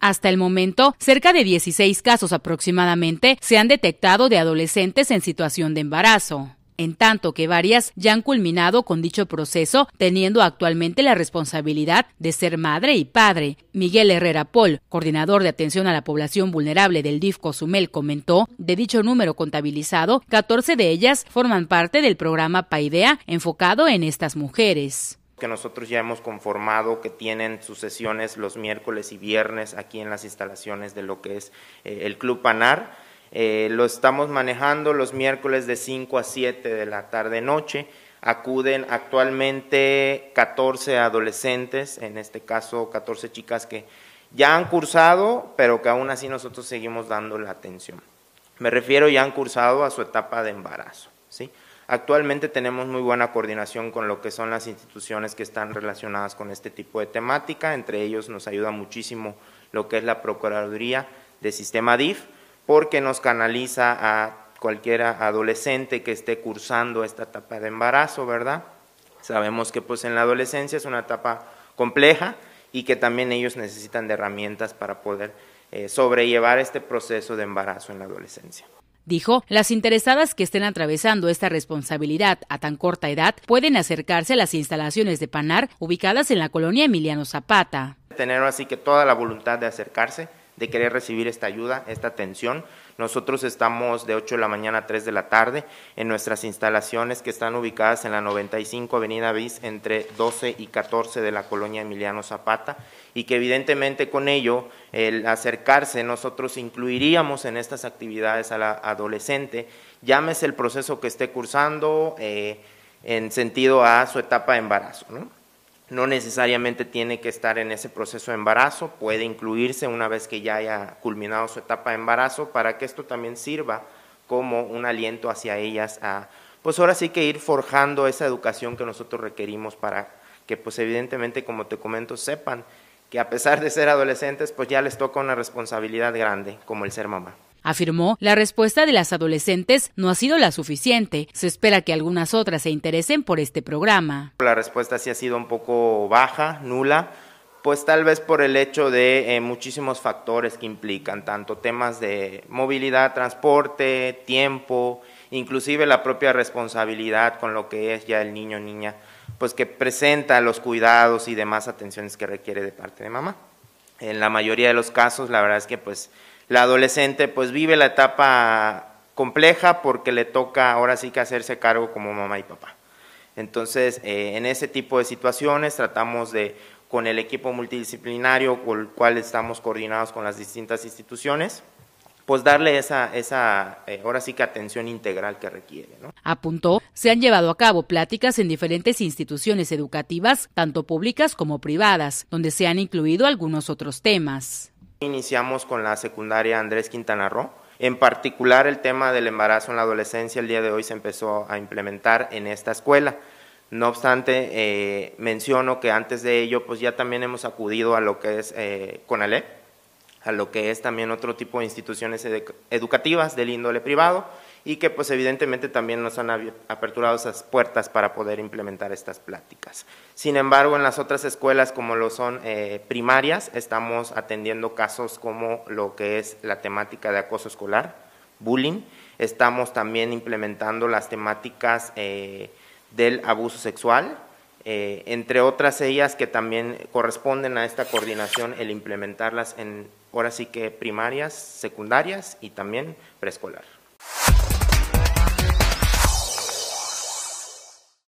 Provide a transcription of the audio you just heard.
Hasta el momento, cerca de 16 casos aproximadamente se han detectado de adolescentes en situación de embarazo, en tanto que varias ya han culminado con dicho proceso, teniendo actualmente la responsabilidad de ser madre y padre. Miguel Herrera Pol, coordinador de atención a la población vulnerable del DIF Cozumel, comentó, de dicho número contabilizado, 14 de ellas forman parte del programa Paidea enfocado en estas mujeres que nosotros ya hemos conformado, que tienen sus sesiones los miércoles y viernes aquí en las instalaciones de lo que es eh, el Club Panar. Eh, lo estamos manejando los miércoles de 5 a 7 de la tarde-noche. Acuden actualmente 14 adolescentes, en este caso 14 chicas que ya han cursado, pero que aún así nosotros seguimos dando la atención. Me refiero ya han cursado a su etapa de embarazo, ¿sí? Actualmente tenemos muy buena coordinación con lo que son las instituciones que están relacionadas con este tipo de temática, entre ellos nos ayuda muchísimo lo que es la Procuraduría de Sistema DIF, porque nos canaliza a cualquier adolescente que esté cursando esta etapa de embarazo, ¿verdad? Sabemos que pues, en la adolescencia es una etapa compleja y que también ellos necesitan de herramientas para poder eh, sobrellevar este proceso de embarazo en la adolescencia. Dijo, las interesadas que estén atravesando esta responsabilidad a tan corta edad pueden acercarse a las instalaciones de Panar ubicadas en la colonia Emiliano Zapata. Tener así que toda la voluntad de acercarse, de querer recibir esta ayuda, esta atención nosotros estamos de 8 de la mañana a 3 de la tarde en nuestras instalaciones que están ubicadas en la 95 Avenida Bis entre 12 y 14 de la colonia Emiliano Zapata y que evidentemente con ello el acercarse nosotros incluiríamos en estas actividades a la adolescente, llámese el proceso que esté cursando eh, en sentido a su etapa de embarazo. ¿no? no necesariamente tiene que estar en ese proceso de embarazo, puede incluirse una vez que ya haya culminado su etapa de embarazo para que esto también sirva como un aliento hacia ellas a, pues ahora sí que ir forjando esa educación que nosotros requerimos para que pues evidentemente, como te comento, sepan que a pesar de ser adolescentes, pues ya les toca una responsabilidad grande como el ser mamá. Afirmó, la respuesta de las adolescentes no ha sido la suficiente. Se espera que algunas otras se interesen por este programa. La respuesta sí ha sido un poco baja, nula. Pues tal vez por el hecho de eh, muchísimos factores que implican, tanto temas de movilidad, transporte, tiempo, inclusive la propia responsabilidad con lo que es ya el niño o niña, pues que presenta los cuidados y demás atenciones que requiere de parte de mamá. En la mayoría de los casos, la verdad es que pues la adolescente pues vive la etapa compleja porque le toca ahora sí que hacerse cargo como mamá y papá. Entonces, eh, en ese tipo de situaciones tratamos de, con el equipo multidisciplinario con el cual estamos coordinados con las distintas instituciones, pues darle esa, esa eh, ahora sí que atención integral que requiere. Apuntó, se han llevado a cabo pláticas en diferentes instituciones educativas, tanto públicas como privadas, donde se han incluido algunos otros temas. Iniciamos con la secundaria Andrés Quintana Roo. En particular, el tema del embarazo en la adolescencia el día de hoy se empezó a implementar en esta escuela. No obstante, eh, menciono que antes de ello, pues ya también hemos acudido a lo que es CONALE, eh, CONALEP, a lo que es también otro tipo de instituciones educativas del índole privado, y que pues evidentemente también nos han aperturado esas puertas para poder implementar estas pláticas. Sin embargo, en las otras escuelas como lo son eh, primarias, estamos atendiendo casos como lo que es la temática de acoso escolar, bullying, estamos también implementando las temáticas eh, del abuso sexual, eh, entre otras ellas que también corresponden a esta coordinación el implementarlas en ahora sí que primarias, secundarias y también preescolar.